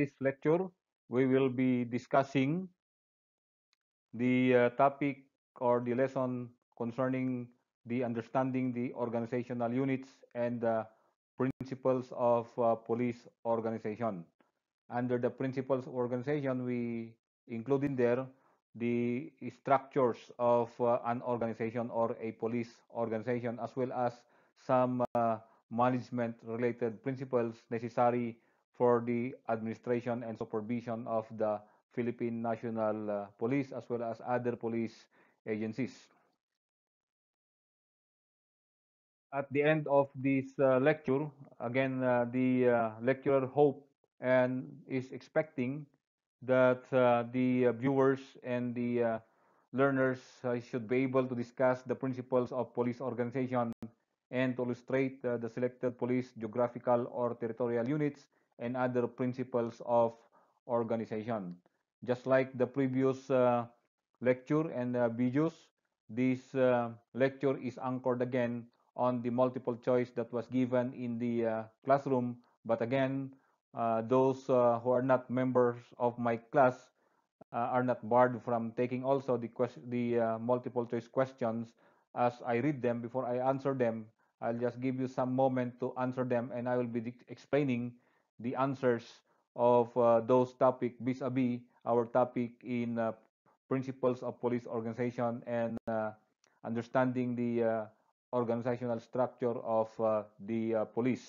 this lecture we will be discussing the uh, topic or the lesson concerning the understanding the organizational units and the principles of uh, police organization. Under the principles of organization, we include in there the structures of uh, an organization or a police organization as well as some uh, management related principles necessary for the administration and supervision of the Philippine National uh, Police as well as other police agencies. At the end of this uh, lecture, again, uh, the uh, lecturer hope and is expecting that uh, the uh, viewers and the learners should be able to discuss the principles of police organization and to illustrate the selected police geographical or territorial units and other principles of organization. Just like the previous uh, lecture and uh, videos, this uh, lecture is anchored again on the multiple choice that was given in the uh, classroom. But again, uh, those uh, who are not members of my class uh, are not barred from taking also the, the multiple choice questions as I read them before I answer them. I'll just give you some moment to answer them and I will be explaining the answers of uh, those topic vis-a-vis -vis our topic in uh, principles of police organization and uh, understanding the uh, organizational structure of uh, the uh, police.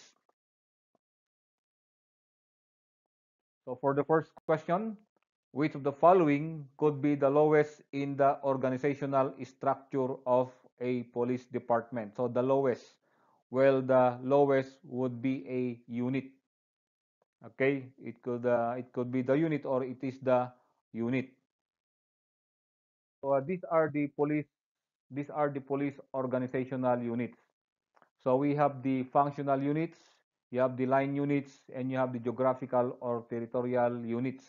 So for the first question, which of the following could be the lowest in the organizational structure of a police department? So the lowest, well, the lowest would be a unit okay it could uh, it could be the unit or it is the unit so uh, these are the police these are the police organizational units so we have the functional units you have the line units and you have the geographical or territorial units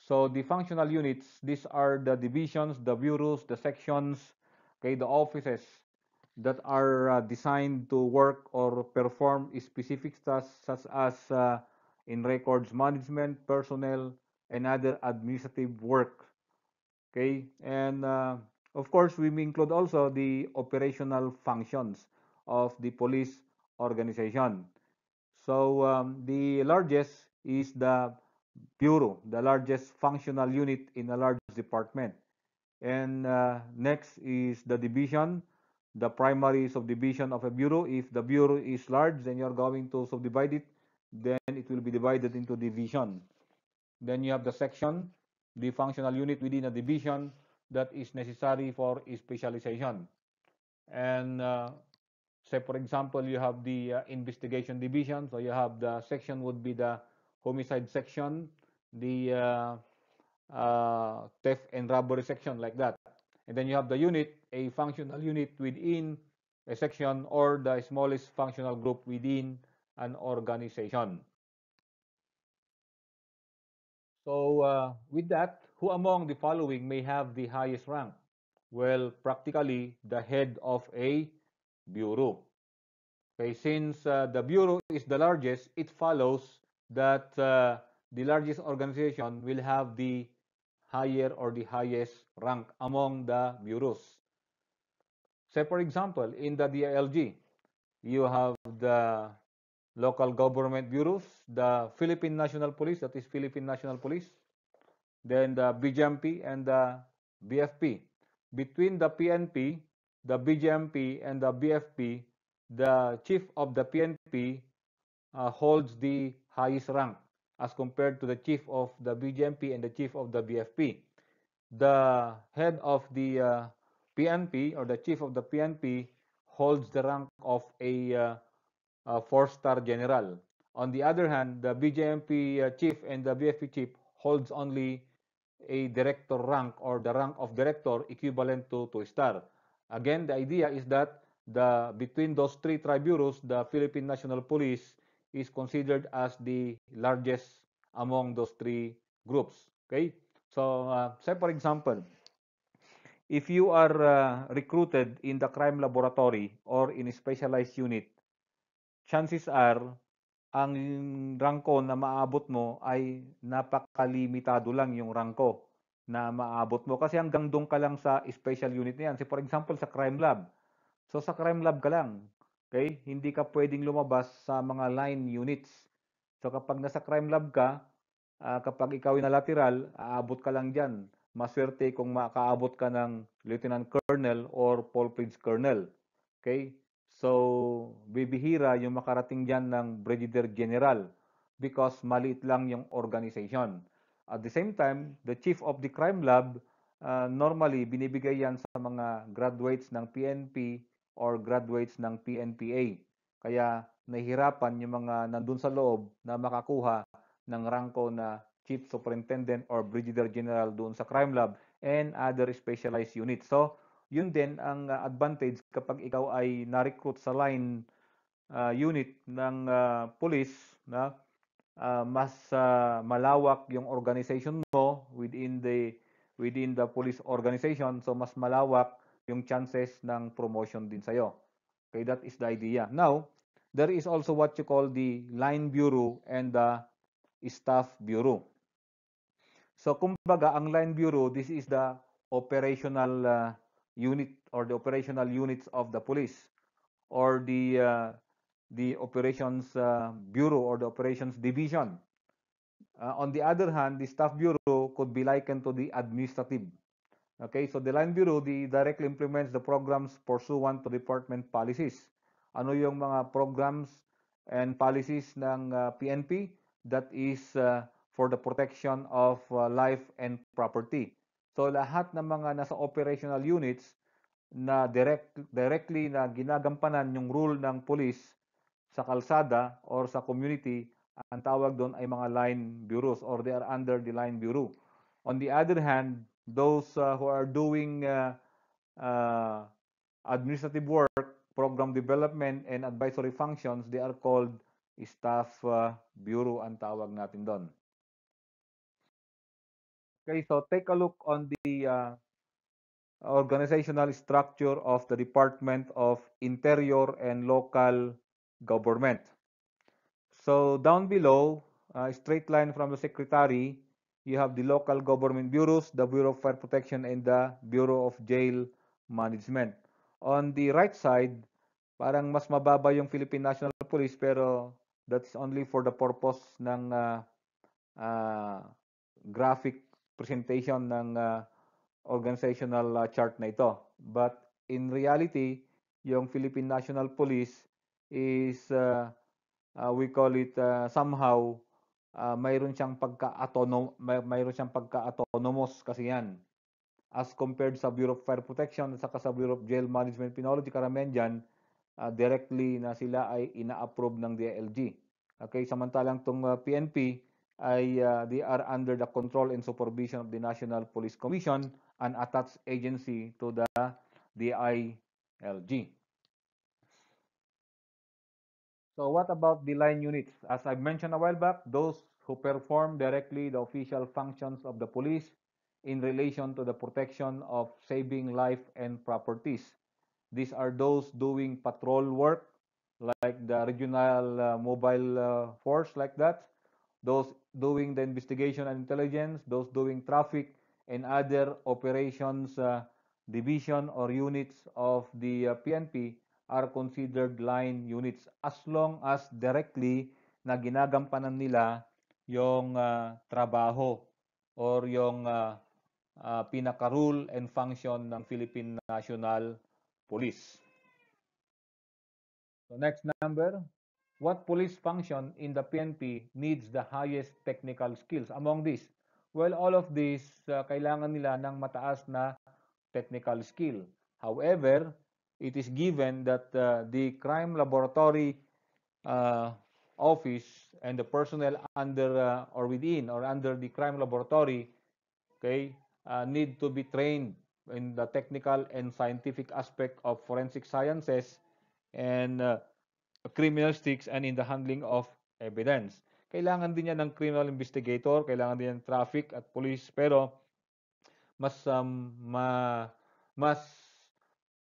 so the functional units these are the divisions the bureaus the sections okay the offices that are uh, designed to work or perform specific tasks such as uh, in records management, personnel, and other administrative work. Okay, and uh, of course, we include also the operational functions of the police organization. So um, the largest is the bureau, the largest functional unit in a large department. And uh, next is the division, the primary subdivision of a bureau. If the bureau is large, then you're going to subdivide it then it will be divided into division. Then you have the section, the functional unit within a division that is necessary for specialization. And uh, say, for example, you have the uh, investigation division. So you have the section would be the homicide section, the uh, uh theft and robbery section like that. And then you have the unit, a functional unit within a section or the smallest functional group within an organization. So uh, with that, who among the following may have the highest rank? Well, practically the head of a bureau. Okay, since uh, the bureau is the largest, it follows that uh, the largest organization will have the higher or the highest rank among the bureaus. Say, for example, in the DILG, you have the local government bureaus, the Philippine National Police, that is Philippine National Police, then the BJMP and the BFP. Between the PNP, the BJMP and the BFP, the chief of the PNP uh, holds the highest rank as compared to the chief of the BJMP and the chief of the BFP. The head of the uh, PNP or the chief of the PNP holds the rank of a uh, four-star general. On the other hand, the BJMP uh, chief and the BFP chief holds only a director rank or the rank of director equivalent to two-star. Again, the idea is that the between those three tribunals, the Philippine National Police is considered as the largest among those three groups. Okay, so uh, say for example, if you are uh, recruited in the crime laboratory or in a specialized unit chances are, ang rangko na maabot mo ay napakalimitado lang yung rangko na maabot mo. Kasi hanggang doon ka lang sa special unit na yan. So for example, sa crime lab. So sa crime lab ka lang. Okay? Hindi ka pwedeng lumabas sa mga line units. So kapag nasa crime lab ka, uh, kapag ikaw ay na lateral, aabot ka lang diyan. Maswerte kung makaabot ka ng Lieutenant Colonel or Paul Page Colonel. Okay? So, bibihira yung makarating dyan ng Brigadier General because maliit lang yung organization. At the same time, the chief of the crime lab, uh, normally binibigay yan sa mga graduates ng PNP or graduates ng PNPA. Kaya nahihirapan yung mga nandun sa loob na makakuha ng rangko na Chief Superintendent or Brigadier General doon sa Crime Lab and other specialized units. So, yun din ang uh, advantage kapag ikaw ay na-recruit sa line uh, unit ng uh, ah, police na uh, mas uh, malawak yung organization mo within the within the police organization so mas malawak yung chances ng promotion din sa'yo. Okay, that is the idea. Now, there is also what you call the line bureau and the staff bureau. So, kumbaga, ang line bureau, this is the operational uh, unit or the operational units of the police or the uh, the operations uh, bureau or the operations division. Uh, on the other hand, the staff bureau could be likened to the administrative. Okay, so the line bureau the directly implements the programs pursuant to department policies. Ano yung mga programs and policies ng uh, PNP that is uh, for the protection of uh, life and property. So lahat ng mga nasa operational units na direct, directly na ginagampanan yung rule ng police sa kalsada or sa community, ang tawag doon ay mga line bureaus or they are under the line bureau. On the other hand, those uh, who are doing uh, uh, administrative work, program development, and advisory functions, they are called staff uh, bureau ang tawag natin doon. Okay, so take a look on the uh, organizational structure of the Department of Interior and Local Government. So down below, uh, straight line from the secretary, you have the local government bureaus, the Bureau of Fire Protection, and the Bureau of Jail Management. On the right side, parang mas mababa yung Philippine National Police pero that's only for the purpose ng uh, uh, graphic presentation ng uh, organizational uh, chart na ito. But in reality, yung Philippine National Police is, uh, uh, we call it uh, somehow, uh, mayroon siyang pagka-autonomous mayroon siyang pagka-autonomous kasi yan as compared sa Bureau of Fire Protection at saka sa Bureau of Jail Management Penology karamihan diyan uh, directly na sila ay ina-approve ng DILG. Okay, samantalang tong uh, PNP uh, they are under the control and supervision of the National Police Commission, an attached agency to the DILG. So what about the line units? As I mentioned a while back, those who perform directly the official functions of the police in relation to the protection of saving life and properties. These are those doing patrol work like the regional uh, mobile uh, force like that, those doing the investigation and intelligence, those doing traffic and other operations uh, division or units of the uh, PNP are considered line units as long as directly na ginagampanan nila yung uh, trabaho or yung uh, uh, pinaka-rule and function ng Philippine National Police. So next number, what police function in the PNP needs the highest technical skills. Among these, well, all of these, uh, kailangan nila ng mataas na technical skill. However, it is given that uh, the crime laboratory uh, office and the personnel under uh, or within or under the crime laboratory okay, uh, need to be trained in the technical and scientific aspect of forensic sciences and uh, criminal sticks and in the handling of evidence. Kailangan din niya ng criminal investigator, kailangan din ng traffic at police, pero mas um, ma, mas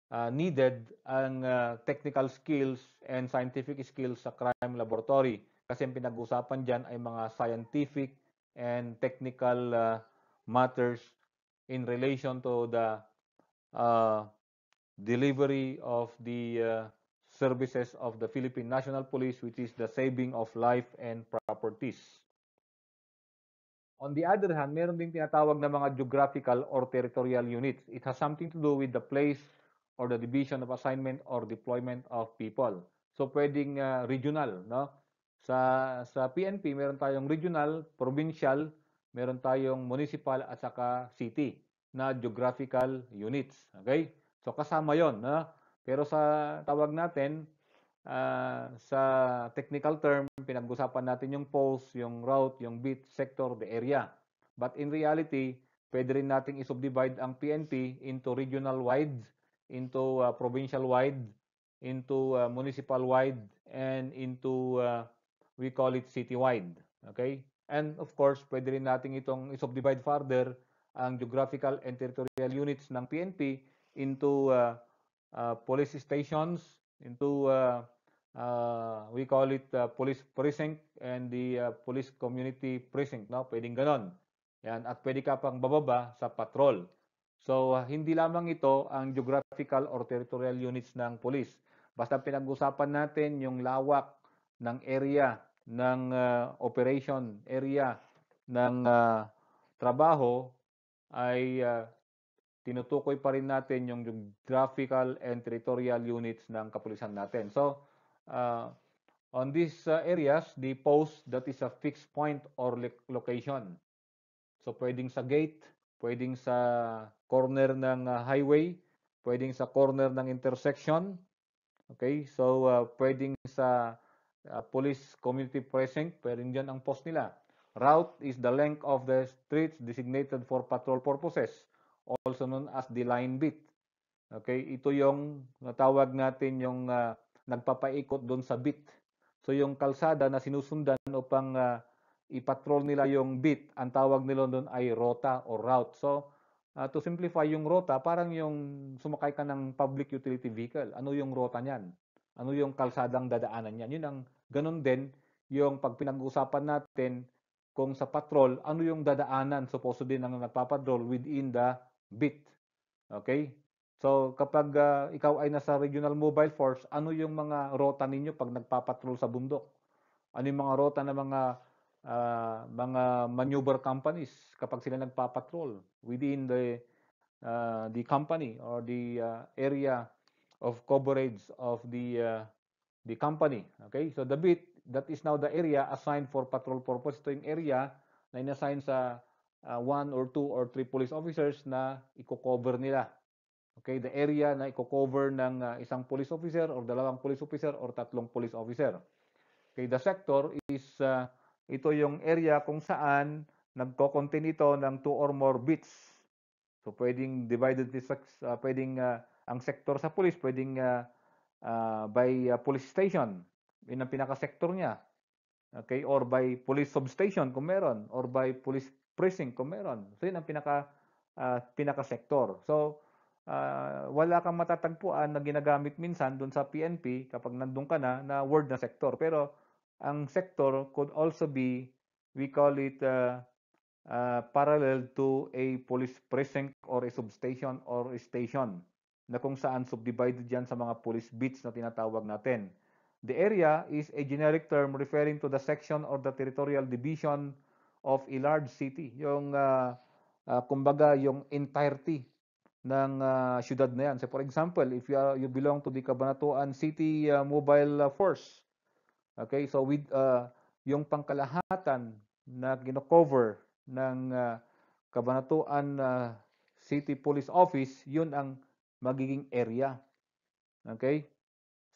uh, needed ang uh, technical skills and scientific skills sa crime laboratory kasi ang pinag-usapan diyan ay mga scientific and technical uh, matters in relation to the uh, delivery of the uh, services of the Philippine National Police, which is the saving of life and properties. On the other hand, meron ding tinatawag na mga geographical or territorial units. It has something to do with the place or the division of assignment or deployment of people. So pwedeng uh, regional, no? Sa sa PNP meron tayong regional, provincial, meron tayong municipal at saka city na geographical units, okay? So kasama 'yon, no? Pero sa tawag natin, uh, sa technical term, pinag-usapan natin yung pulse, yung route, yung bit, sector, the area. But in reality, pwede rin nating isubdivide ang PNP into regional wide, into uh, provincial wide, into uh, municipal wide, and into uh, we call it city-wide. Okay? And of course, pwede rin natin itong isubdivide further ang geographical and territorial units ng PNP into uh, uh, police stations into uh, uh, we call it uh, police precinct and the uh, police community precinct. No? Pwedeng ganon. Yan. At pwede ka pang bababa sa patrol. So, uh, hindi lamang ito ang geographical or territorial units ng police. Basta pinag-usapan natin yung lawak ng area ng uh, operation area ng uh, trabaho ay uh, tinutukoy pa rin natin yung geographical and territorial units ng kapulisan natin. So, uh, on these uh, areas, the post that is a fixed point or location. So, pwedeng sa gate, pwedeng sa corner ng uh, highway, pwedeng sa corner ng intersection. Okay, so uh, pwedeng sa uh, police community precinct, pwedeng dyan ang post nila. Route is the length of the streets designated for patrol purposes also known as the line bit. Okay, ito yung natawag natin yung uh, nagpapaikot doon sa bit. So yung kalsada na sinusundan upang uh, ipatrol nila yung bit, ang tawag nila doon ay rota or route. So uh, to simplify yung rota, parang yung sumakay ka ng public utility vehicle. Ano yung rota niyan? Ano yung kalsadang dadaanan niyan? Yun ang ganun din yung pag pinag-usapan natin kung sa patrol, ano yung dadaanan supposedly ng nagpapatrol within the bit. Okay? So kapag uh, ikaw ay nasa regional mobile force, ano yung mga rota ninyo pag nagpapatrol sa bundok? Ano yung mga rota ng mga uh, mga maneuver companies kapag sila nagpapatrol within the uh, the company or the uh, area of coverage of the uh, the company. Okay? So the bit that is now the area assigned for patrol purpose ito yung area na inassign sa uh, one or two or three police officers na i-cover nila. Okay, the area na i-cover ng uh, isang police officer or dalawang police officer or tatlong police officer. Okay, the sector is uh, ito yung area kung saan nagko-contain ito ng two or more beats. So pwedeng divided this uh, pwedeng uh, ang sector sa police pwedeng uh, uh, by uh, police station yun ang pinaka sector niya. Okay, or by police substation kung meron or by police precinct kung meron. So yun ang pinaka uh, pinaka sector. So uh, wala kang matatagpuan na ginagamit minsan doon sa PNP kapag nandun ka na na word na sector. Pero ang sector could also be we call it uh, uh, parallel to a police precinct or a substation or a station na kung saan subdivided yan sa mga police beats na tinatawag natin. The area is a generic term referring to the section or the territorial division of a large city. Yung, uh, uh, kumbaga, yung entirety ng uh, ah, siyudad na yan. So for example, if you, are, you belong to the Cabanatuan City uh, Mobile Force, okay, so with uh, yung pangkalahatan na gino-cover ng uh, Cabanatuan uh, City Police Office, yun ang magiging area. Okay?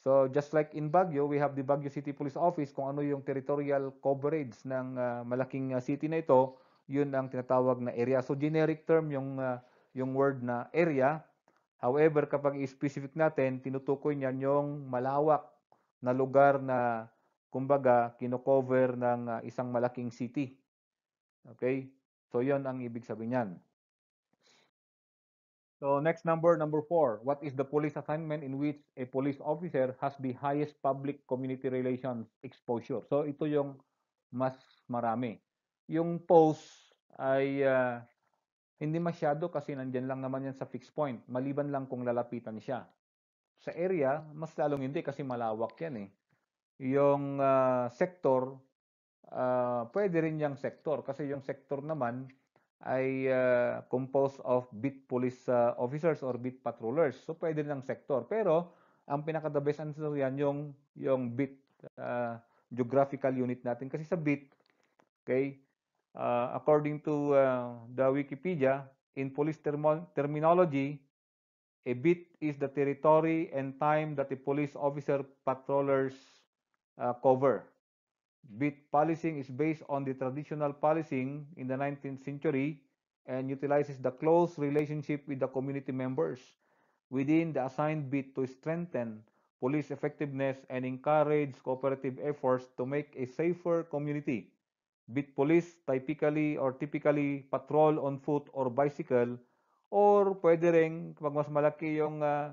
So just like in Baguio, we have the Baguio City Police Office kung ano yung territorial coverage ng uh, malaking uh, city na ito, yun ang tinatawag na area. So generic term yung uh, yung word na area. However, kapag specific natin, tinutukoy niyan yung malawak na lugar na kumbaga kino-cover ng uh, isang malaking city. Okay? So yun ang ibig sabihin niyan. So next number, number four, what is the police assignment in which a police officer has the highest public community relations exposure? So ito yung mas marami. Yung post ay uh, hindi masyado kasi nandyan lang naman yan sa fixed point. Maliban lang kung lalapitan siya. Sa area, mas lalong hindi kasi malawak yan eh. Yung uh, sector, uh, pwede rin yung sector kasi yung sector naman ay uh, composed of beat police uh, officers or beat patrollers. So pwede ng sector. Pero ang pinaka the best answer yan yung yung beat uh, geographical unit natin kasi sa beat okay uh, according to uh, the Wikipedia in police termo- terminology a beat is the territory and time that a police officer patrollers uh, cover Beat policing is based on the traditional policing in the 19th century and utilizes the close relationship with the community members within the assigned beat to strengthen police effectiveness and encourage cooperative efforts to make a safer community. Beat police typically or typically patrol on foot or bicycle or pwede rin pag mas malaki yung uh,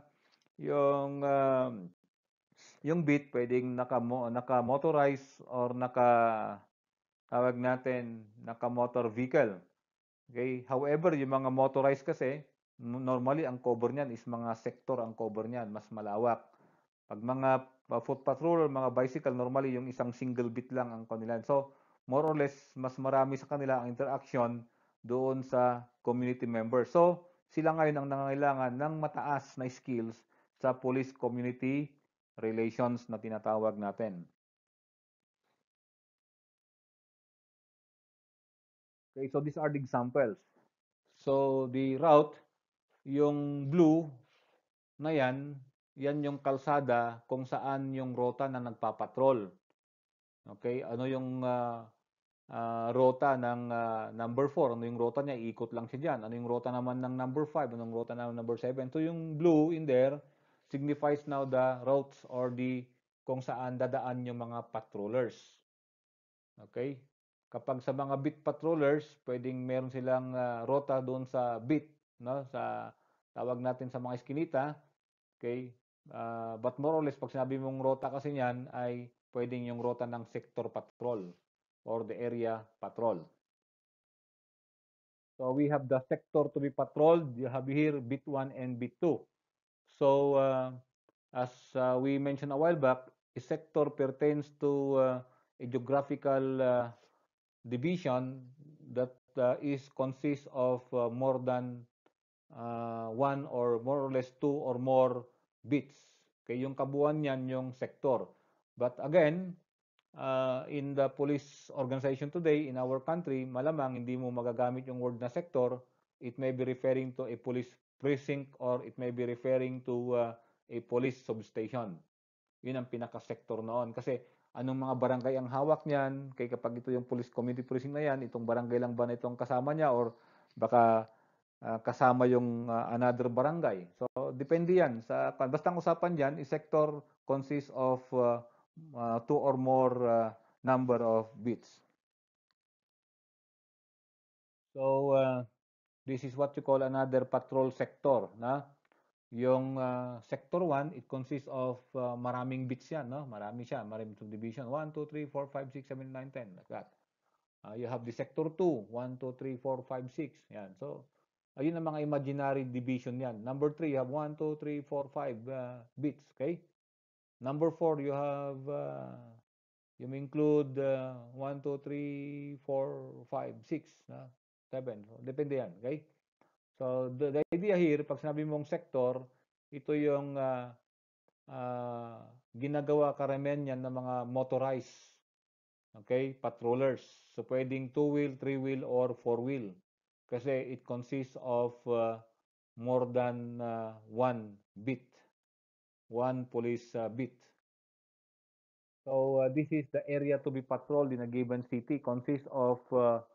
yung uh, yung bit pwedeng naka naka-motorized or naka tawag natin naka-motor vehicle. Okay? However, yung mga motorized kasi normally ang cover niyan is mga sector ang cover niyan, mas malawak. Pag mga foot patrol mga bicycle, normally yung isang single bit lang ang kanila. So, more or less, mas marami sa kanila ang interaction doon sa community member. So, sila ngayon ang nangangailangan ng mataas na skills sa police community relations na tinatawag natin. Okay, so these are the examples. So the route, yung blue na yan, yan yung kalsada kung saan yung rota na nagpapatrol. Okay, ano yung uh, uh, rota ng uh, number 4? Ano yung rota niya? Ikot lang siya dyan. Ano yung rota naman ng number 5? Ano yung rota ng number 7? So yung blue in there, signifies now the routes or the kung saan dadaan yung mga patrollers. Okay? Kapag sa mga beat patrollers, pwedeng meron silang uh, rota doon sa beat, no? Sa tawag natin sa mga eskinita. Okay? Uh, but more or less, pag sinabi mong rota kasi niyan, ay pwedeng yung rota ng sector patrol or the area patrol. So we have the sector to be patrolled. You have here bit 1 and bit 2. So, uh, as uh, we mentioned a while back, a sector pertains to uh, a geographical uh, division that uh, is consists of uh, more than uh, one or more or less two or more bits. Okay, yung kabuuan niyan yung sector. But again, uh, in the police organization today in our country, malamang hindi mo magagamit yung word na sector. It may be referring to a police precinct or it may be referring to uh, a police substation. Yun ang pinaka-sector noon. Kasi anong mga barangay ang hawak niyan, kay kapag ito yung police community precinct na yan, itong barangay lang ba na itong kasama niya or baka uh, kasama yung uh, another barangay. So, depende yan. Sa, basta ang usapan dyan, is sector consists of uh, uh, two or more uh, number of bits. So, uh, This is what you call another patrol sector. Na? Yung uh, sector 1, it consists of uh, maraming bits yan. No? Marami siya. Maraming subdivision. 1, 2, 3, 4, 5, 6, 7, 9, 10. Like that. Uh, you have the sector 2. 1, 2, 3, 4, 5, 6. Yan. So, ayun ang mga imaginary division yan. Number 3, you have 1, 2, 3, 4, 5 uh, bits. Okay? Number 4, you have... Uh, you may include uh, 1, 2, 3, 4, 5, 6. Na? 7. depende yan. Okay? So, the, the idea here, pag sinabi mong sector, ito yung uh, uh, ginagawa karamihan yan ng mga motorized okay, patrollers. So, pwedeng two-wheel, three-wheel, or four-wheel. Kasi it consists of uh, more than uh, one beat. One police uh, beat. So, uh, this is the area to be patrolled in a given city. Consists of uh,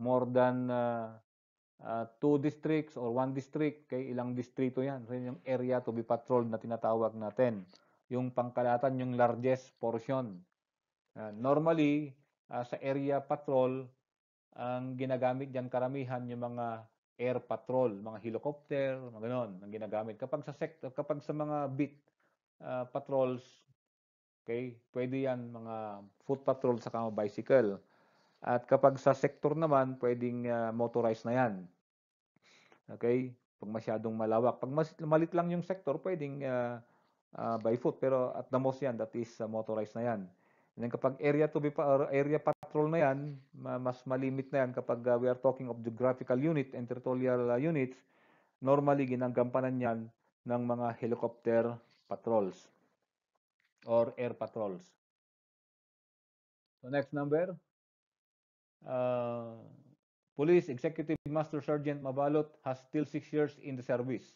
more than uh, uh, two districts or one district, kay ilang distrito yan. So, yun yung area to be patrolled na tinatawag natin. Yung pangkalatan, yung largest portion. Uh, normally, uh, sa area patrol, ang ginagamit dyan karamihan yung mga air patrol, mga helicopter, mga ganun, ang ginagamit. Kapag sa sector, kapag sa mga beat uh, patrols, okay, pwede yan mga foot patrol sa mga bicycle. At kapag sa sector naman, pwedeng uh, motorized na yan. Okay? Pag masyadong malawak. Pag mas, malit lang yung sector, pwedeng uh, uh, by foot. Pero at the most yan, that is uh, motorized na yan. And then kapag area to be or area patrol na yan, mas malimit na yan kapag uh, we are talking of geographical unit and territorial uh, units, normally ginagampanan yan ng mga helicopter patrols or air patrols. So next number, Uh, police Executive Master Sergeant Mabalot has still six years in the service.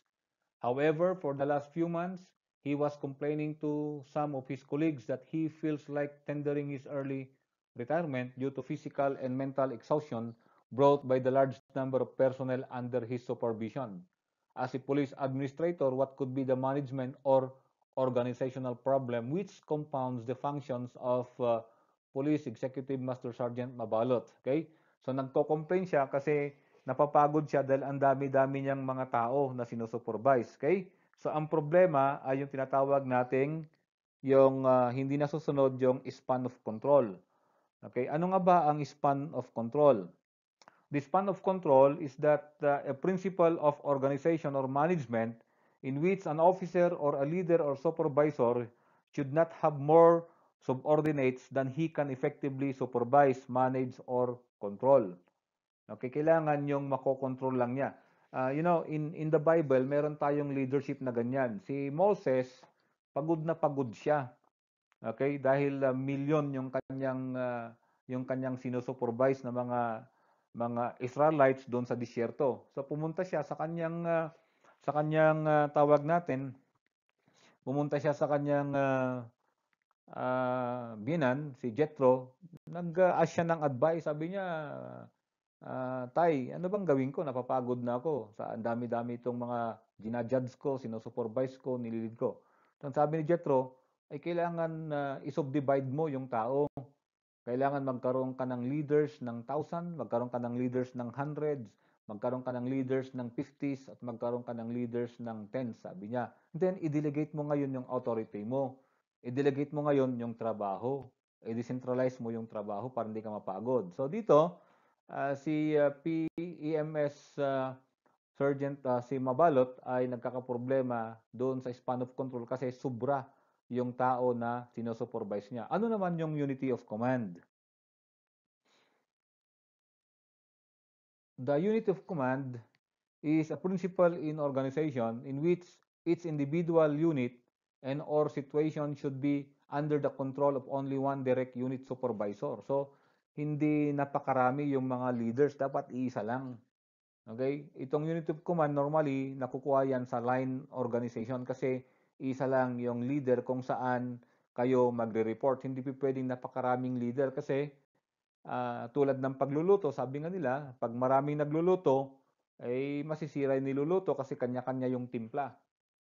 However, for the last few months, he was complaining to some of his colleagues that he feels like tendering his early retirement due to physical and mental exhaustion brought by the large number of personnel under his supervision. As a police administrator, what could be the management or organizational problem which compounds the functions of uh, Police Executive Master Sergeant Mabalot. Okay? So nagko-complain siya kasi napapagod siya dahil ang dami-dami niyang mga tao na sinusupervise. Okay? So ang problema ay yung tinatawag nating yung uh, hindi nasusunod yung span of control. Okay? Ano nga ba ang span of control? The span of control is that uh, a principle of organization or management in which an officer or a leader or supervisor should not have more subordinates than he can effectively supervise, manage, or control. Okay, kailangan yung makokontrol lang niya. Uh, you know, in, in the Bible, meron tayong leadership na ganyan. Si Moses, pagod na pagod siya. Okay, dahil uh, milyon yung kanyang uh, yung kanyang sinusupervise na mga mga Israelites doon sa disyerto. So pumunta siya sa kanyang uh, sa kanyang uh, tawag natin. Pumunta siya sa kanyang uh, uh, ah, binan, si Jetro, nag-ask siya ng advice. Sabi niya, uh, Tay, ano bang gawin ko? Napapagod na ako. Sa dami-dami itong mga ginajudge ko, sinusupervise ko, nililid ko. So, sabi ni Jetro, ay kailangan uh, isubdivide mo yung tao. Kailangan magkaroon ka ng leaders ng 1,000, magkaroon ka ng leaders ng hundreds, magkaroon ka ng leaders ng 50s, at magkaroon ka ng leaders ng tens, sabi niya. And then, i-delegate mo ngayon yung authority mo i-delegate mo ngayon yung trabaho. I-decentralize mo yung trabaho para hindi ka mapagod. So dito, uh, si uh, ah, PEMS uh, ah, Sergeant uh, si Mabalot ay nagkakaproblema doon sa span of control kasi sobra yung tao na sinosupervise niya. Ano naman yung unity of command? The unity of command is a principle in organization in which each individual unit and or situation should be under the control of only one direct unit supervisor. So, hindi napakarami yung mga leaders. Dapat isa lang. Okay? Itong unit of command, normally, nakukuha yan sa line organization kasi isa lang yung leader kung saan kayo magre-report. Hindi pa pwedeng napakaraming leader kasi uh, tulad ng pagluluto, sabi nga nila, pag maraming nagluluto, ay eh, masisira yung niluluto kasi kanya-kanya yung timpla.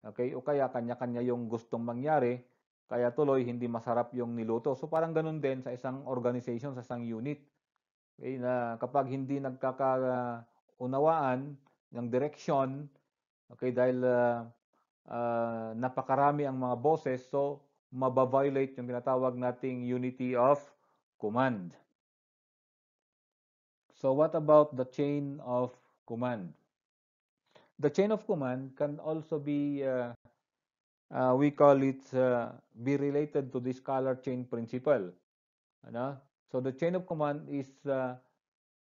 Okay? O kaya kanya-kanya yung gustong mangyari, kaya tuloy hindi masarap yung niluto. So parang ganun din sa isang organization, sa isang unit. Okay, na kapag hindi nagkakaunawaan ng direksyon, okay, dahil uh, uh, napakarami ang mga bosses, so mabaviolate yung tinatawag nating unity of command. So what about the chain of command? the chain of command can also be uh, uh, we call it uh, be related to this scalar chain principle. Ano? So the chain of command is uh,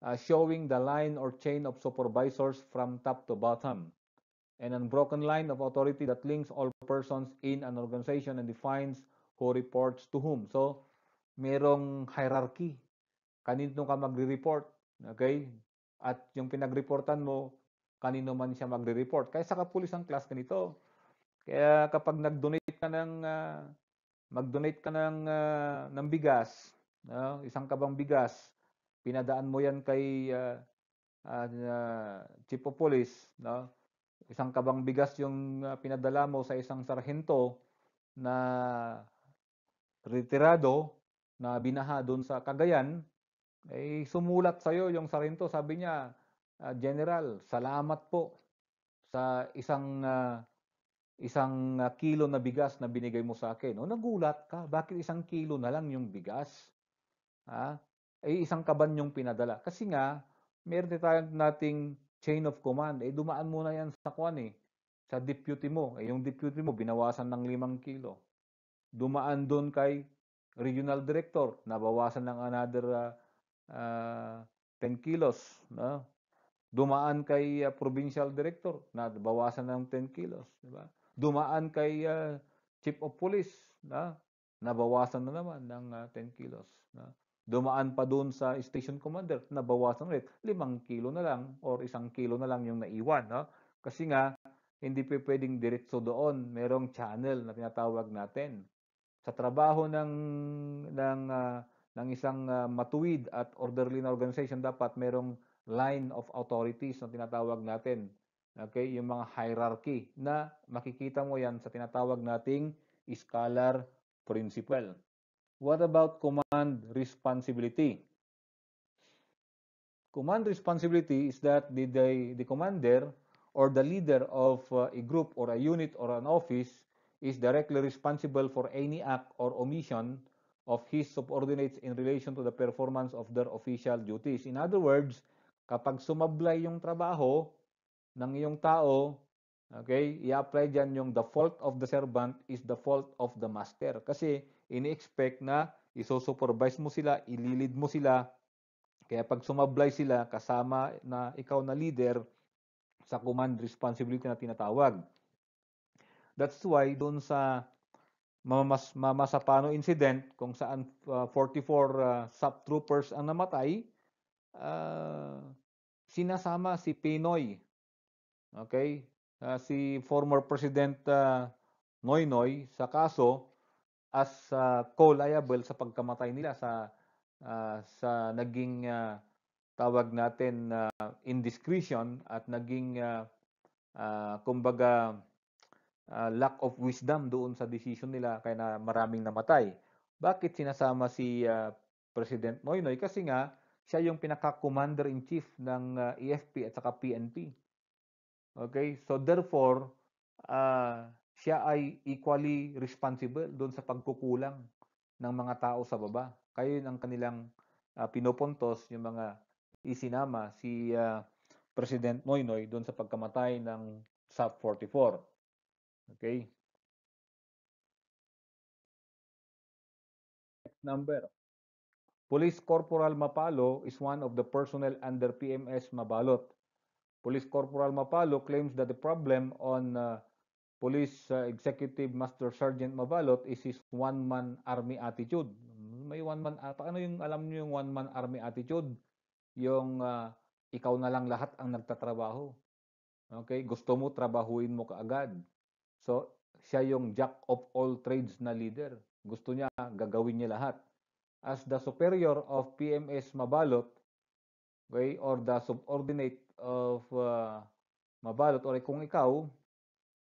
uh, showing the line or chain of supervisors from top to bottom, an unbroken line of authority that links all persons in an organization and defines who reports to whom. So merong hierarchy. Kanino ka magre-report, okay? At yung pinagreportan mo, kanino man siya magre-report. Kaya sa kapulis ang class ganito. Kaya kapag nag-donate ka ng uh, mag-donate ka ng uh, ng bigas, no? isang kabang bigas, pinadaan mo 'yan kay uh, uh, uh, chief of police, no? Isang kabang bigas yung uh, pinadala mo sa isang sarhento na retirado na binaha doon sa Cagayan, ay eh, sumulat sa iyo yung sarhento, sabi niya, uh, General, salamat po sa isang uh, isang ah, kilo na bigas na binigay mo sa akin. No, oh, nagulat ka, bakit isang kilo na lang yung bigas? Ha? Ay eh, isang kaban yung pinadala. Kasi nga, meron tayong nating chain of command. Eh dumaan muna yan sa kwan eh, sa deputy mo. Eh yung deputy mo binawasan ng limang kilo. Dumaan doon kay regional director, nabawasan ng another uh, uh, 10 kilos. No? Dumaan kay uh, provincial director na bawasan ng 10 kilos, di ba? Dumaan kay uh, chief of police na nabawasan na naman ng uh, ah, 10 kilos, na? Dumaan pa doon sa station commander, nabawasan ulit 5 kilo na lang or 1 kilo na lang yung naiwan, no? Kasi nga hindi pa pwedeng diretso doon, merong channel na tinatawag natin. Sa trabaho ng ng uh, ng isang uh, matuwid at orderly na organization dapat merong line of authorities na tinatawag natin. Okay, yung mga hierarchy na makikita mo yan sa tinatawag nating scalar principle. What about command responsibility? Command responsibility is that the, the, the commander or the leader of uh, a group or a unit or an office is directly responsible for any act or omission of his subordinates in relation to the performance of their official duties. In other words, Kapag sumablay yung trabaho ng iyong tao, okay, i-apply dyan yung the fault of the servant is the fault of the master. Kasi ini-expect na isusupervise mo sila, ililid mo sila. Kaya pag sumablay sila, kasama na ikaw na leader sa command responsibility na tinatawag. That's why doon sa mamas mamasapano incident kung saan uh, 44 uh, subtroopers ang namatay uh, sinasama si Pinoy. Okay? Uh, si former President uh, Noynoy sa kaso as uh, ah, co-liable sa pagkamatay nila sa uh, sa naging uh, tawag natin uh, indiscretion at naging uh, uh, kumbaga uh, lack of wisdom doon sa decision nila kaya na maraming namatay. Bakit sinasama si uh, President Noynoy? Kasi nga siya yung pinaka-commander-in-chief ng uh, ah, EFP at saka PNP. Okay? So therefore, uh, siya ay equally responsible doon sa pagkukulang ng mga tao sa baba. Kayo yun ang kanilang uh, ah, pinopontos, yung mga isinama si uh, President Noynoy doon sa pagkamatay ng SAP 44. Okay? Next number. Police Corporal Mapalo is one of the personnel under PMS Mabalot. Police Corporal Mapalo claims that the problem on uh, Police uh, Executive Master Sergeant Mabalot is his one-man army attitude. May one-man, ah, paano yung alam niyo yung one-man army attitude? Yung uh, ikaw na lang lahat ang nagtatrabaho. Okay, gusto mo trabahuin mo kaagad. So, siya yung jack of all trades na leader. Gusto niya gagawin niya lahat as the superior of PMS Mabalot okay, or the subordinate of uh, Mabalot or kung ikaw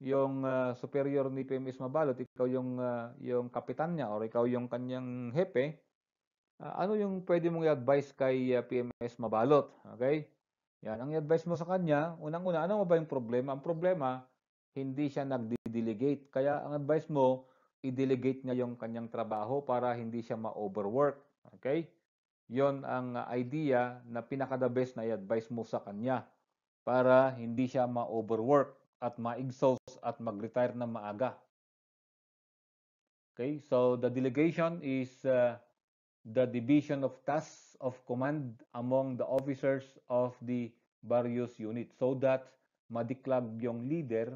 yung uh, superior ni PMS Mabalot, ikaw yung uh, yung kapitan niya or ikaw yung kanyang hepe, uh, ano yung pwede mong i-advise kay uh, PMS Mabalot? Okay? Yan, ang i-advise mo sa kanya, unang-una, ano ba yung problema? Ang problema, hindi siya nagde-delegate. Kaya ang advice mo, i-delegate niya yung kanyang trabaho para hindi siya ma-overwork. Okay? Yon ang idea na pinaka-the best na i-advise mo sa kanya para hindi siya ma-overwork at ma-exhaust at mag-retire na maaga. Okay? So, the delegation is uh, the division of tasks of command among the officers of the various units so that madiklag yung leader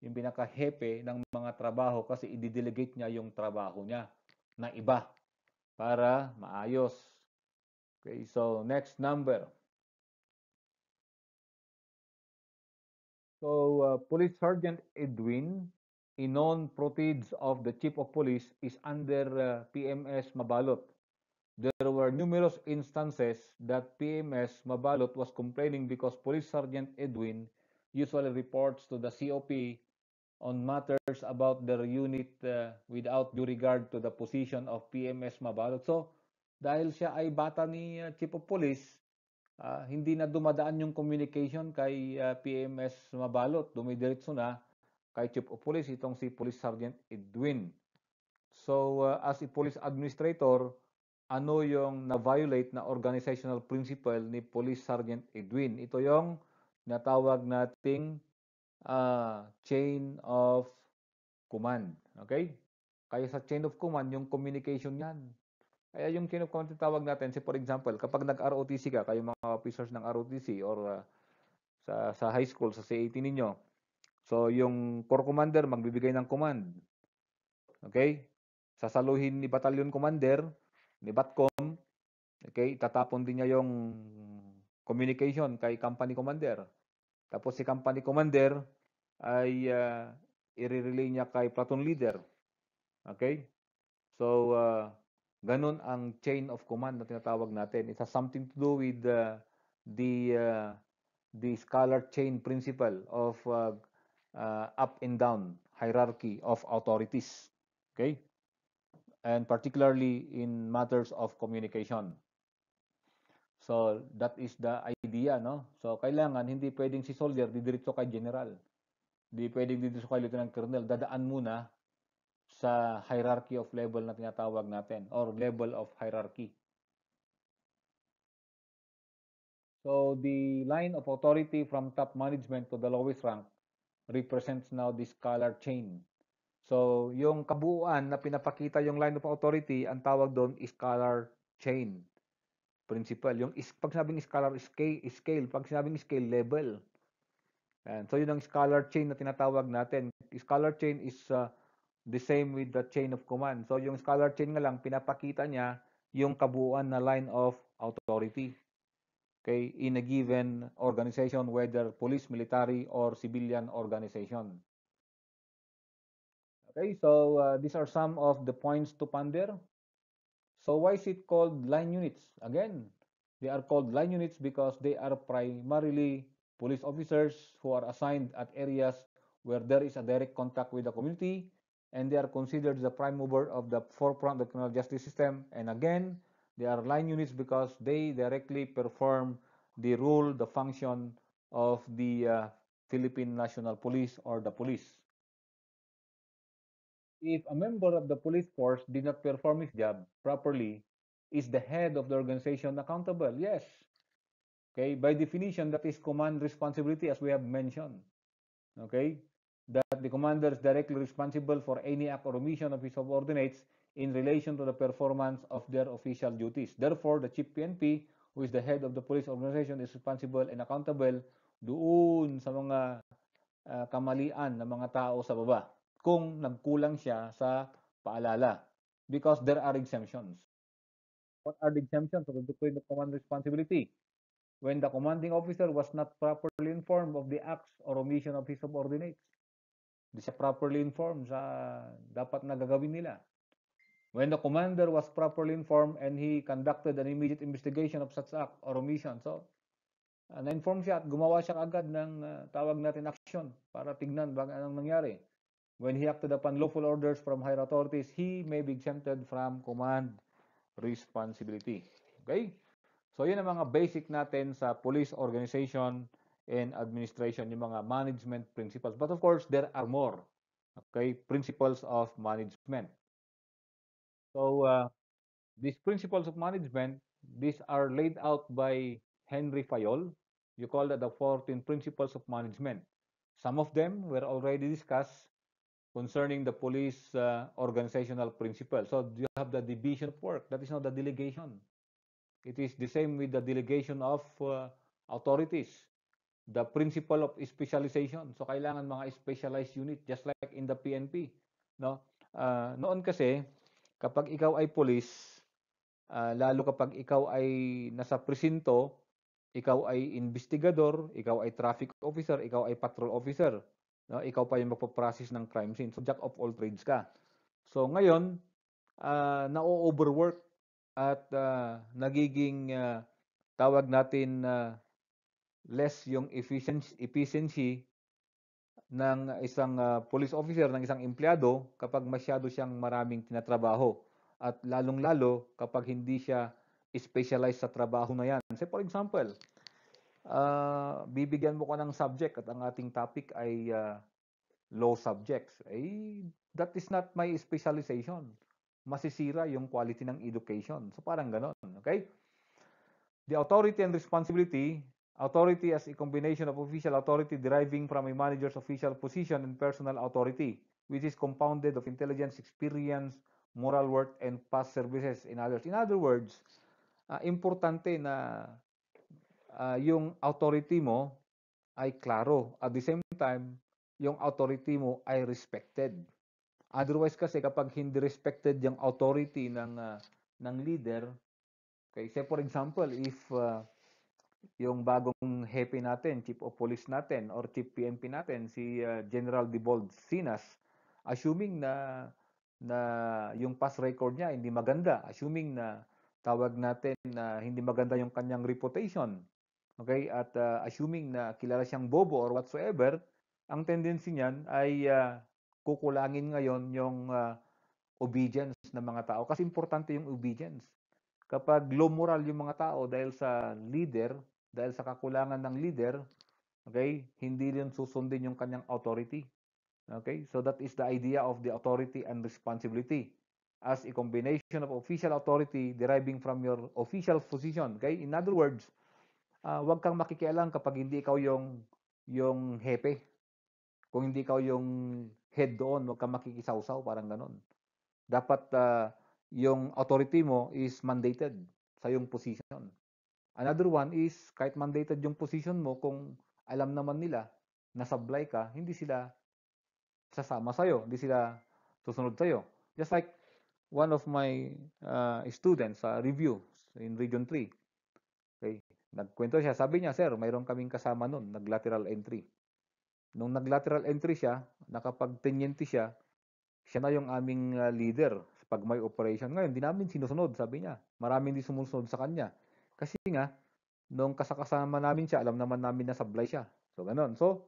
yung pinaka ng mga trabaho kasi i-delegate niya yung trabaho niya na iba para maayos. Okay, so next number. So, uh, Police Sergeant Edwin Inon Protids of the Chief of Police is under uh, PMS Mabalot. There were numerous instances that PMS Mabalot was complaining because Police Sergeant Edwin usually reports to the COP on matters about their unit uh, without due regard to the position of PMS Mabalot. So, dahil siya ay bata ni uh, Chief of Police, uh, hindi na dumadaan yung communication kay uh, PMS Mabalot. Dumidiretso na kay Chief of Police, itong si Police Sergeant Edwin. So, uh, as a police administrator, ano yung na-violate na organizational principle ni Police Sergeant Edwin? Ito yung natawag nating uh, chain of command. Okay? Kaya sa chain of command, yung communication yan. Kaya yung chain of command tawag natin, si for example, kapag nag-ROTC ka, kayo mga officers ng ROTC or uh, sa, sa high school, sa C18 ninyo, so yung corps commander magbibigay ng command. Okay? Sasaluhin ni battalion commander, ni BATCOM, okay, tatapon din niya yung communication kay company commander. Tapos si company commander ay uh, ah, i niya kay platoon leader. Okay? So, uh, ganun ang chain of command na tinatawag natin. It has something to do with uh, the uh, the scalar chain principle of uh, uh, up and down hierarchy of authorities. Okay? And particularly in matters of communication. So, that is the idea, no? So, kailangan, hindi pwedeng si soldier didiretso kay general. Hindi pwedeng didiretso kay lieutenant colonel. Dadaan muna sa hierarchy of level na tinatawag natin or level of hierarchy. So, the line of authority from top management to the lowest rank represents now this color chain. So, yung kabuuan na pinapakita yung line of authority, ang tawag doon is color chain principal. Yung is, pag sinabing scalar scale, scale, pag sinabing scale level. And so yun ang scalar chain na tinatawag natin. Scalar chain is uh, the same with the chain of command. So yung scalar chain nga lang pinapakita niya yung kabuuan na line of authority. Okay, in a given organization whether police, military or civilian organization. Okay, so uh, these are some of the points to ponder. So why is it called line units? Again, they are called line units because they are primarily police officers who are assigned at areas where there is a direct contact with the community and they are considered the prime mover of the forefront of the criminal justice system. And again, they are line units because they directly perform the role, the function of the uh, Philippine National Police or the police. if a member of the police force did not perform his job properly, is the head of the organization accountable? Yes. Okay, by definition, that is command responsibility as we have mentioned. Okay, that the commander is directly responsible for any act or omission of his subordinates in relation to the performance of their official duties. Therefore, the chief PNP, who is the head of the police organization, is responsible and accountable doon sa mga uh, kamalian ng mga tao sa baba kung nagkulang siya sa paalala because there are exemptions. What are the exemptions of the decree of command responsibility? When the commanding officer was not properly informed of the acts or omission of his subordinates. Hindi siya properly informed sa dapat na gagawin nila. When the commander was properly informed and he conducted an immediate investigation of such act or omission. So, uh, na-inform siya at gumawa siya agad ng uh, tawag natin action para tignan baka anong nangyari. When he acted upon lawful orders from higher authorities, he may be exempted from command responsibility. Okay? So, yun ang mga basic natin sa police organization and administration, yung mga management principles. But of course, there are more. Okay? Principles of management. So, uh, these principles of management, these are laid out by Henry Fayol. You call that the 14 principles of management. Some of them were already discussed concerning the police uh, organizational principle. So you have the division of work. That is not the delegation. It is the same with the delegation of uh, authorities. The principle of specialization. So kailangan mga specialized unit just like in the PNP. No? Uh, noon kasi kapag ikaw ay police, uh, lalo kapag ikaw ay nasa presinto, ikaw ay investigador, ikaw ay traffic officer, ikaw ay patrol officer No, ikaw pa yung magpo-process ng crime scene. So jack of all trades ka. So ngayon, uh, ah, na-overwork at uh, nagiging uh, tawag natin uh, less yung efficiency, efficiency ng isang uh, police officer, ng isang empleyado kapag masyado siyang maraming tinatrabaho at lalong-lalo kapag hindi siya specialized sa trabaho na yan. Say for example, uh, bibigyan mo ko ng subject at ang ating topic ay uh, law subjects. Eh, that is not my specialization. Masisira yung quality ng education. So parang ganon. Okay? The authority and responsibility, authority as a combination of official authority deriving from a manager's official position and personal authority, which is compounded of intelligence, experience, moral worth, and past services in others. In other words, uh, importante na uh, yung authority mo ay klaro. At the same time, yung authority mo ay respected. Otherwise kasi kapag hindi respected yung authority ng uh, ng leader, okay, say for example, if uh, yung bagong hepe natin, chief of police natin or chief PNP natin si uh, General Debold Sinas, assuming na na yung past record niya hindi maganda, assuming na tawag natin na hindi maganda yung kanyang reputation, Okay? At uh, assuming na kilala siyang bobo or whatsoever, ang tendency niyan ay uh, kukulangin ngayon yung uh, obedience ng mga tao. Kasi importante yung obedience. Kapag low moral yung mga tao dahil sa leader, dahil sa kakulangan ng leader, okay, hindi rin susundin yung kanyang authority. Okay? So that is the idea of the authority and responsibility as a combination of official authority deriving from your official position. Okay? In other words, uh, ah, wag kang makikialam kapag hindi ikaw yung yung hepe. Kung hindi ikaw yung head doon, wag kang makikisawsaw, parang ganun. Dapat uh, yung authority mo is mandated sa yung position. Another one is kahit mandated yung position mo kung alam naman nila na supply ka, hindi sila sasama sa'yo, hindi sila susunod sa'yo. Just like one of my uh, students sa uh, review in Region 3. Okay. Nagkwento siya, sabi niya, sir, mayroon kaming kasama noon, naglateral entry. Nung naglateral entry siya, nakapag siya, siya na yung aming uh, leader pag may operation. Ngayon, di namin sinusunod, sabi niya. Maraming di sumusunod sa kanya. Kasi nga, nung kasakasama namin siya, alam naman namin na sablay siya. So, ganun. So,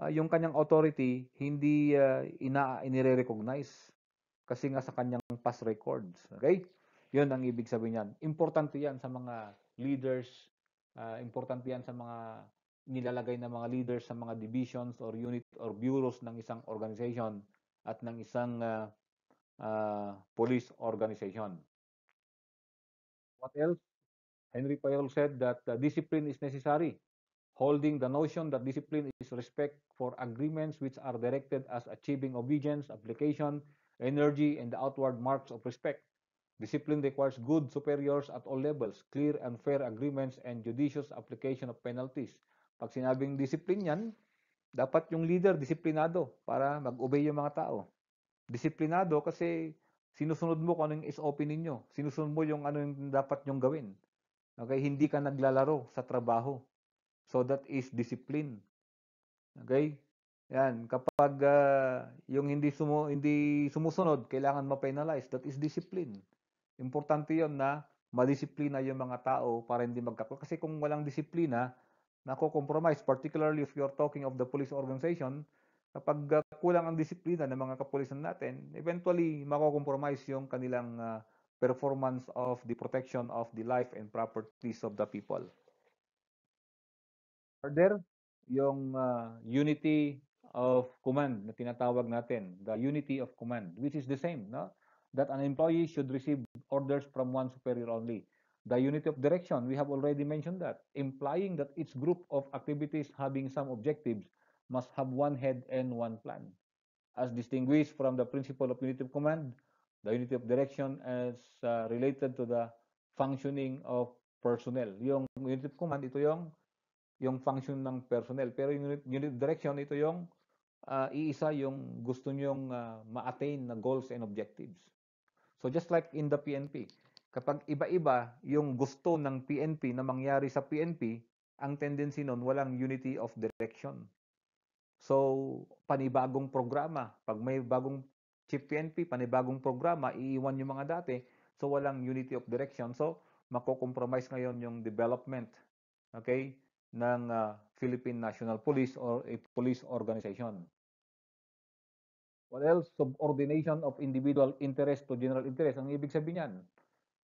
uh, yung kanyang authority, hindi uh, ina inire-recognize. Kasi nga sa kanyang past records. Okay? Yun ang ibig sabihin niyan. Importante yan sa mga leaders uh, ah, important yan sa mga nilalagay ng mga leaders sa mga divisions or unit or bureaus ng isang organization at ng isang uh, uh, police organization. What else? Henry Payol said that uh, discipline is necessary, holding the notion that discipline is respect for agreements which are directed as achieving obedience, application, energy, and the outward marks of respect. Discipline requires good superiors at all levels, clear and fair agreements, and judicious application of penalties. Pag sinabing discipline yan, dapat yung leader disiplinado para mag-obey yung mga tao. Disiplinado kasi sinusunod mo kung ano yung SOP ninyo. Sinusunod mo yung ano yung dapat yung gawin. Okay, hindi ka naglalaro sa trabaho. So that is discipline. Okay? Yan, kapag uh, yung hindi sumu hindi sumusunod, kailangan ma-penalize. That is discipline. Importante yon na madisiplina yung mga tao para hindi magkaklo. Kasi kung walang disiplina, nako-compromise, particularly if you're talking of the police organization, kapag ah, kulang ang disiplina ng mga kapulisan natin, eventually mako-compromise yung kanilang uh, performance of the protection of the life and properties of the people. Further, yung uh, unity of command na tinatawag natin, the unity of command, which is the same, no? that an employee should receive orders from one superior only. The unity of direction, we have already mentioned that, implying that each group of activities having some objectives must have one head and one plan. As distinguished from the principle of unity of command, the unity of direction is uh, related to the functioning of personnel. Yung unity of command, ito yung yung function ng personnel. Pero yung unity unit direction, ito yung uh, iisa yung gusto nyong uh, ma-attain na goals and objectives. So just like in the PNP, kapag iba-iba yung gusto ng PNP na mangyari sa PNP, ang tendency nun walang unity of direction. So, panibagong programa. Pag may bagong chief PNP, panibagong programa, iiwan yung mga dati. So, walang unity of direction. So, makokompromise ngayon yung development okay, ng uh, Philippine National Police or a police organization. What else? Subordination of individual interest to general interest. Ang ibig sabihin niyan,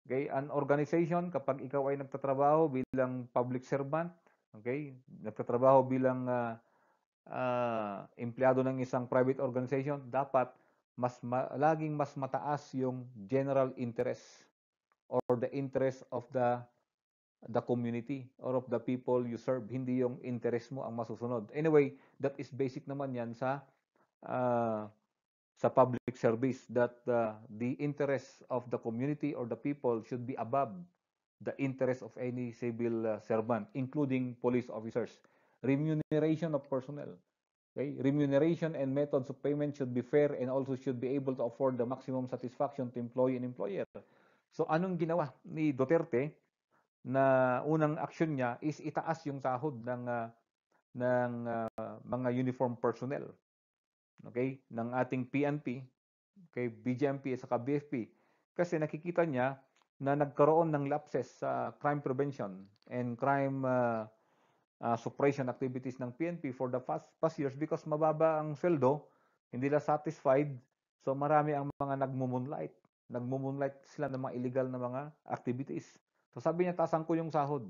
okay, an organization, kapag ikaw ay nagtatrabaho bilang public servant, okay, nagtatrabaho bilang uh, uh, empleyado ng isang private organization, dapat mas ma- laging mas mataas yung general interest or the interest of the the community or of the people you serve hindi yung interest mo ang masusunod anyway that is basic naman yan sa uh, sa public service that uh, the interest of the community or the people should be above the interest of any civil uh, servant, including police officers. Remuneration of personnel. Okay? Remuneration and methods of payment should be fair and also should be able to afford the maximum satisfaction to employee and employer. So anong ginawa ni Duterte na unang aksyon niya is itaas yung sahod ng uh, ng uh, mga uniform personnel okay, ng ating PNP, okay, BGMP sa BFP kasi nakikita niya na nagkaroon ng lapses sa crime prevention and crime uh, uh, suppression activities ng PNP for the past, past years because mababa ang sweldo, hindi na satisfied, so marami ang mga nagmumunlight. Nagmumunlight sila ng mga illegal na mga activities. So sabi niya, tasan ko yung sahod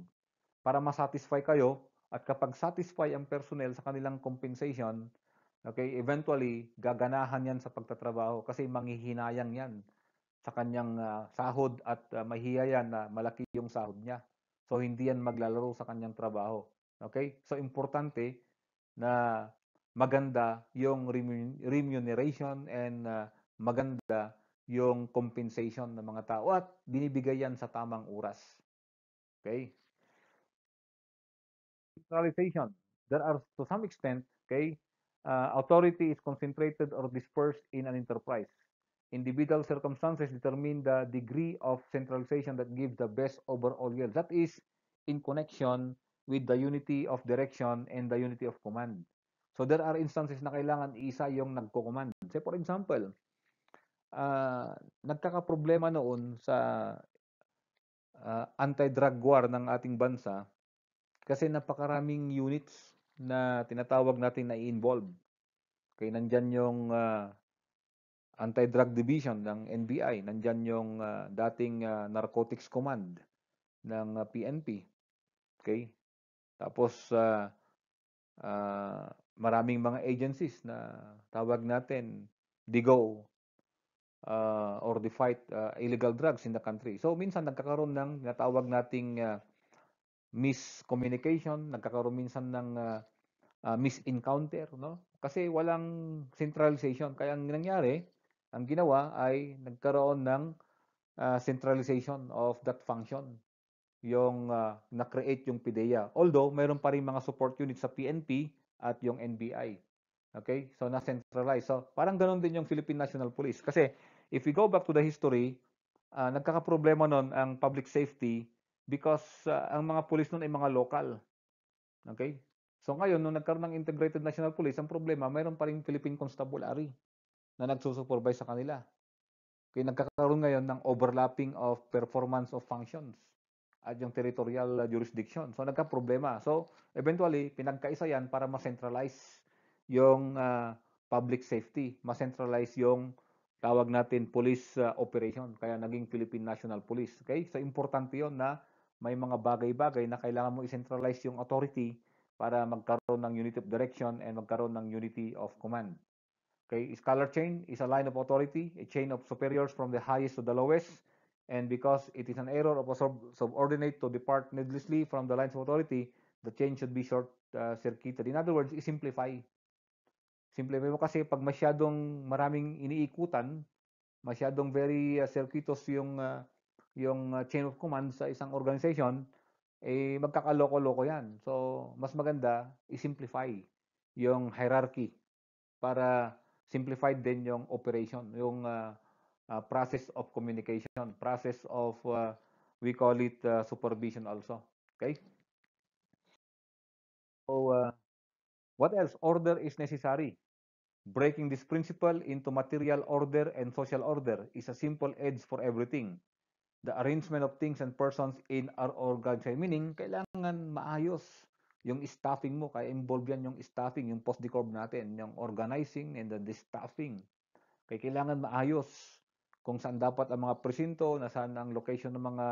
para masatisfy kayo at kapag satisfy ang personnel sa kanilang compensation, Okay, eventually gaganahan 'yan sa pagtatrabaho kasi manghihinayang 'yan sa kanyang uh, sahod at uh, mahiya 'yan na malaki yung sahod niya. So hindi 'yan maglalaro sa kanyang trabaho. Okay? So importante na maganda yung remuneration and uh, maganda yung compensation ng mga tao at binibigay yan sa tamang oras. Okay? Centralization. There are to some extent, okay, uh, authority is concentrated or dispersed in an enterprise. Individual circumstances determine the degree of centralization that gives the best overall yield. That is in connection with the unity of direction and the unity of command. So there are instances na kailangan isa yung nagko-command. Say for example, uh, nagkakaproblema noon sa uh, anti-drug war ng ating bansa kasi napakaraming units na tinatawag natin na involve Okay, nandyan yung uh, Anti-Drug Division ng NBI, nandyan yung uh, dating uh, Narcotics Command ng uh, PNP. Okay? Tapos uh, uh, maraming mga agencies na tawag natin DIGO uh, or the fight uh, illegal drugs in the country. So minsan nagkakaroon ng natawag nating uh, miscommunication, nagkakaroon minsan ng uh, uh, misencounter, no? Kasi walang centralization. Kaya ang nangyari, ang ginawa ay nagkaroon ng uh, centralization of that function. Yung uh, na-create yung PDEA. Although, mayroon pa rin mga support units sa PNP at yung NBI. Okay? So, na-centralize. So, parang ganun din yung Philippine National Police. Kasi, if we go back to the history, uh, nagkakaproblema nun ang public safety because uh, ang mga pulis noon ay mga local. Okay? So ngayon, nung nagkaroon ng Integrated National Police, ang problema, mayroon pa rin Philippine Constabulary na nagsusupervise sa kanila. Kaya nagkakaroon ngayon ng overlapping of performance of functions at yung territorial ah, jurisdiction. So nagka-problema. So eventually, pinagkaisa yan para ma-centralize yung uh, public safety, ma-centralize yung tawag natin police uh, operation kaya naging Philippine National Police okay so importante yon na may mga bagay-bagay na kailangan mo i-centralize yung authority para magkaroon ng unity of direction and magkaroon ng unity of command. Okay, scalar chain is a line of authority, a chain of superiors from the highest to the lowest, and because it is an error of a sub subordinate to depart needlessly from the lines of authority, the chain should be short-circuited. Uh, In other words, simplify. Simplify mo kasi pag masyadong maraming iniikutan, masyadong very uh, circuitous yung uh, yung ah, chain of command sa isang organization, eh magkakaloko-loko yan. So, mas maganda i-simplify yung hierarchy para simplified din yung operation, yung uh, uh, process of communication, process of uh, we call it uh, supervision also. Okay? So, uh, what else? Order is necessary. Breaking this principle into material order and social order is a simple edge for everything the arrangement of things and persons in our organization. Meaning, kailangan maayos yung staffing mo. Kaya involve yan yung staffing, yung post-decorb natin, yung organizing and then the staffing. Kaya kailangan maayos kung saan dapat ang mga presinto, nasaan ang location ng mga,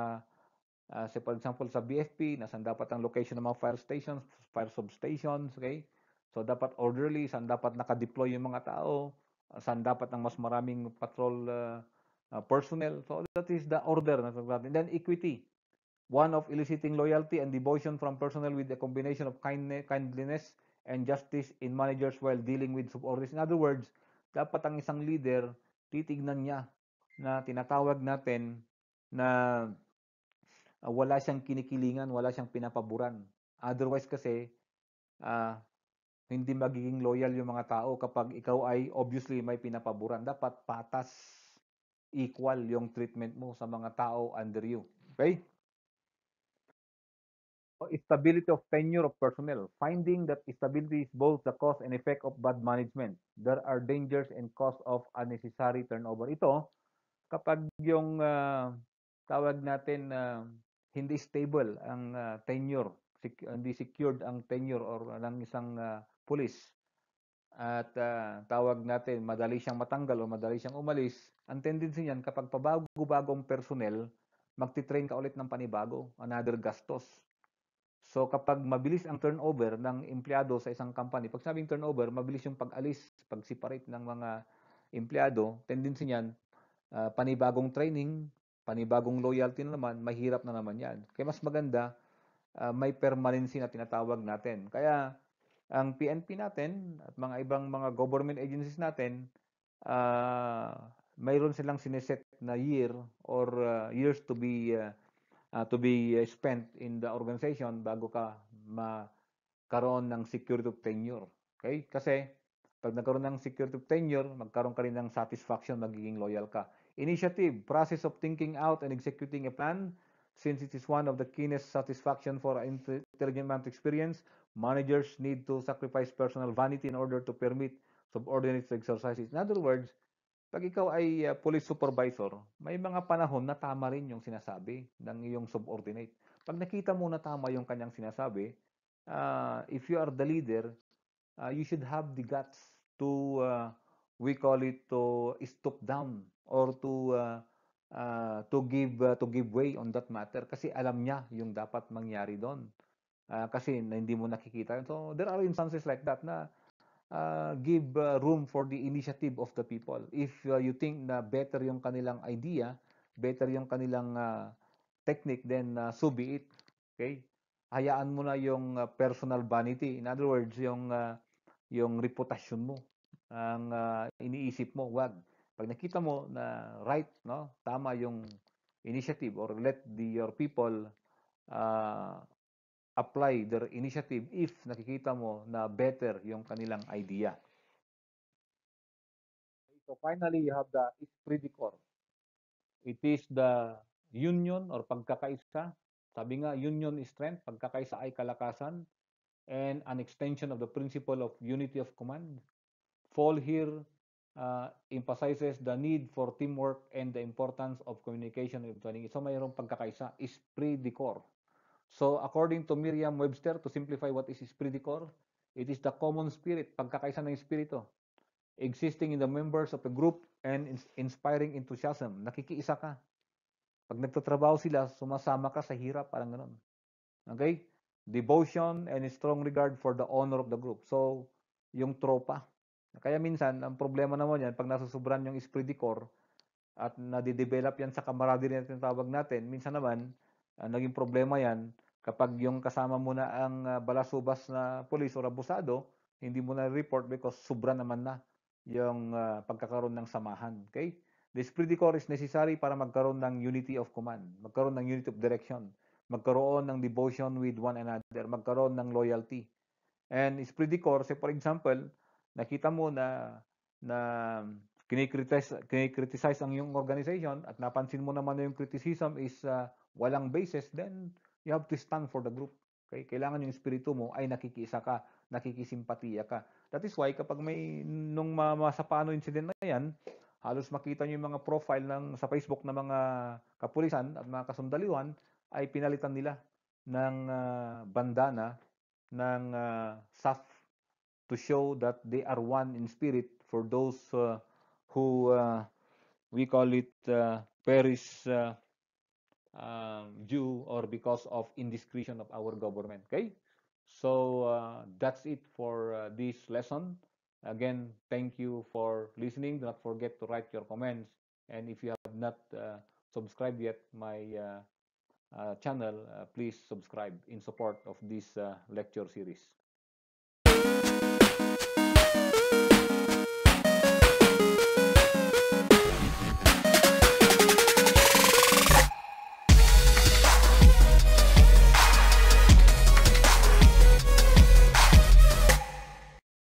uh, say for example sa BFP, nasaan dapat ang location ng mga fire stations, fire substations, okay? So dapat orderly, saan dapat nakadeploy yung mga tao, saan dapat ang mas maraming patrol uh, uh, personnel. So that is the order na And Then equity, one of eliciting loyalty and devotion from personnel with the combination of kindness, kindliness and justice in managers while dealing with subordinates. In other words, dapat ang isang leader titignan niya na tinatawag natin na uh, wala siyang kinikilingan, wala siyang pinapaboran. Otherwise kasi uh, hindi magiging loyal yung mga tao kapag ikaw ay obviously may pinapaboran. Dapat patas equal yung treatment mo sa mga tao under you. Okay? So, stability of tenure of personnel. Finding that stability is both the cause and effect of bad management. There are dangers and cause of unnecessary turnover. Ito, kapag yung uh, tawag natin uh, hindi stable ang uh, tenure, sec- hindi secured ang tenure or ng isang uh, police, at uh, tawag natin madali siyang matanggal o madali siyang umalis, ang tendency niyan kapag pabago-bagong personnel, magti-train ka ulit ng panibago, another gastos. So kapag mabilis ang turnover ng empleyado sa isang company, pag sabing turnover, mabilis yung pag-alis, pag-separate ng mga empleyado, tendency niyan, uh, panibagong training, panibagong loyalty na naman, mahirap na naman yan. Kaya mas maganda, uh, may permanency na tinatawag natin. Kaya ang PNP natin at mga ibang mga government agencies natin, uh, mayroon silang sineset na year or uh, years to be uh, uh, to be spent in the organization bago ka makaroon ng security of tenure. Okay? Kasi pag nagkaroon ng security of tenure, magkaroon ka rin ng satisfaction, magiging loyal ka. Initiative, process of thinking out and executing a plan since it is one of the keenest satisfaction for an intelligent management experience, managers need to sacrifice personal vanity in order to permit subordinates to exercise it. In other words, pag ikaw ay uh, police supervisor, may mga panahon na tama rin yung sinasabi ng iyong subordinate. Pag nakita mo na tama yung kanyang sinasabi, uh, if you are the leader, uh, you should have the guts to, uh, we call it to stop down or to uh, uh, to give uh, to give way on that matter kasi alam niya yung dapat mangyari doon. Ah, kasi na hindi mo nakikita. So there are instances like that na uh, give uh, room for the initiative of the people. If uh, you think na better yung kanilang idea, better yung kanilang uh, technique, then uh, so be it. Okay? Hayaan mo na yung uh, personal vanity. In other words, yung uh, yung reputasyon mo ang uh, iniisip mo, wag. Pag nakita mo na right, no, tama yung initiative or let the your people uh, apply their initiative if nakikita mo na better yung kanilang idea. So finally, you have the ispredicor. It is the union or pagkakaisa. Sabi nga, union is strength, pagkakaisa ay kalakasan, and an extension of the principle of unity of command. Fall here uh, emphasizes the need for teamwork and the importance of communication and planning. So mayroong pagkakaisa, ispredicor. So according to Merriam-Webster, to simplify what is esprit de corps, it is the common spirit, pagkakaisa ng espiritu, existing in the members of the group and inspiring enthusiasm. Nakikiisa ka. Pag nagtatrabaho sila, sumasama ka sa hirap, parang ganun. Okay? Devotion and strong regard for the honor of the group. So, yung tropa. Kaya minsan, ang problema naman yan, pag nasusubran yung esprit de corps at nadidevelop yan sa camaraderie natin tawag natin, minsan naman, ang ah, naging problema yan, Kapag yung kasama mo na ang ah, balasubas na pulis o abusado, hindi mo na report because sobra naman na yung uh, pagkakaroon ng samahan. Okay? This pretty core is necessary para magkaroon ng unity of command, magkaroon ng unity of direction, magkaroon ng devotion with one another, magkaroon ng loyalty. And is core, say for example, nakita mo na na kinikriticize, kinikriticize ang yung organization at napansin mo naman na yung criticism is uh, walang basis, then You have to stand for the group. Okay? Kailangan yung espiritu mo ay nakikisa ka, nakikisimpatiya ka. That is why kapag may nung masapano incident na yan, halos makita nyo yung mga profile ng, sa Facebook ng mga kapulisan at mga kasundaliwan ay pinalitan nila ng uh, ah, bandana ng uh, ah, SAF to show that they are one in spirit for those uh, who uh, we call it uh, perish uh, um, due or because of indiscretion of our government. Okay, so uh, that's it for uh, this lesson. Again, thank you for listening. Do not forget to write your comments. And if you have not uh, subscribed yet my uh, uh, channel, uh, please subscribe in support of this lecture series.